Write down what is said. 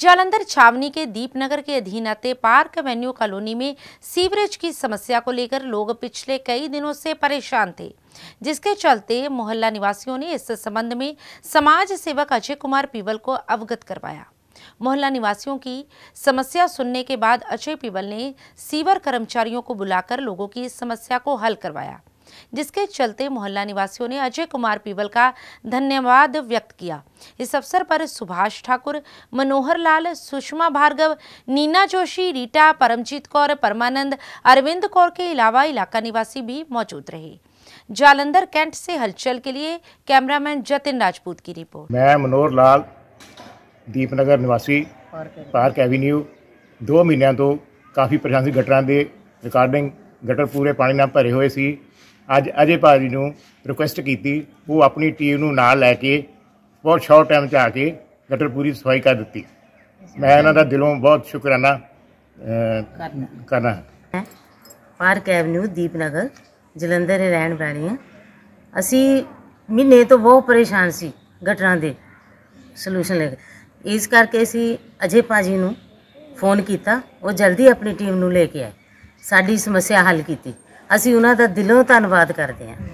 जालंधर छावनी के दीपनगर के अधीन आते पार्क वेन्यू कॉलोनी में सीवरेज की समस्या को लेकर लोग पिछले कई दिनों से परेशान थे जिसके चलते मोहल्ला निवासियों ने इस संबंध में समाज सेवक अजय कुमार पीवल को अवगत करवाया मोहल्ला निवासियों की समस्या सुनने के बाद अजय पीवल ने सीवर कर्मचारियों को बुलाकर लोगों की इस समस्या को हल करवाया जिसके चलते मोहल्ला निवासियों ने अजय कुमार पीवल का धन्यवाद व्यक्त किया इस अवसर पर सुभाष ठाकुर मनोहर लाल सुषमा भार्गव नीना जोशी रीटा परमजीत कौर परमानंद अरविंद कौर के अलावा इलाका निवासी भी मौजूद रहे जालंधर कैंट से हलचल के लिए कैमरामैन जतिन राजपूत की रिपोर्ट मैं मनोहर लाल दीपनगर निवासी पार्क एवेन्यू दो महीनों तो काफ़ी ਪਰੇਸ਼ਾਨੀ गटर के रिकॉर्डिंग गटर पूरे पानी न भरे हुए ਸੀ ਅੱਜ ਅਜੇ ਭਾਜੀ ਨੂੰ ਰਿਕੁਐਸਟ ਕੀਤੀ ਉਹ ਆਪਣੀ ਟੀਮ ਨੂੰ ਨਾਲ ਲੈ ਕੇ ਬਹੁਤ ਸ਼ਾਰਟ ਟਾਈਮ 'ਚ ਆ ਕੇ ਗਟਰ ਪੂਰੀ ਸਫਾਈ ਕਰ ਦਿੱਤੀ ਮੈਂ ਇਹਨਾਂ ਦਾ ਦਿਲੋਂ ਬਹੁਤ ਸ਼ੁਕਰਾਨਾ ਕਰਨਾ ਹੈ ਪਾਰਕ ਐਵਨਿਊ ਦੀਪਨਗਰ ਜਲੰਧਰ ਦੇ ਰਹਿਣ ਵਾਲੀ ਹਾਂ ਅਸੀਂ ਮਹੀਨੇ ਤੋਂ ਬਹੁਤ ਪਰੇਸ਼ਾਨ ਸੀ ਗਟਰਾਂ ਦੇ ਸੋਲੂਸ਼ਨ ਲੈ ਕੇ ਇਸ ਕਰਕੇ ਅਸੀਂ ਅਜੇ ਪਾਜੀ ਨੂੰ ਫੋਨ ਕੀਤਾ ਉਹ ਜਲਦੀ ਆਪਣੀ ਟੀਮ ਨੂੰ ਲੈ ਕੇ ਆਏ ਸਾਡੀ ਸਮੱਸਿਆ ਹੱਲ ਕੀਤੀ ਅਸੀਂ ਉਹਨਾਂ ਦਾ ਦਿਲੋਂ ਧੰਨਵਾਦ ਕਰਦੇ ਹਾਂ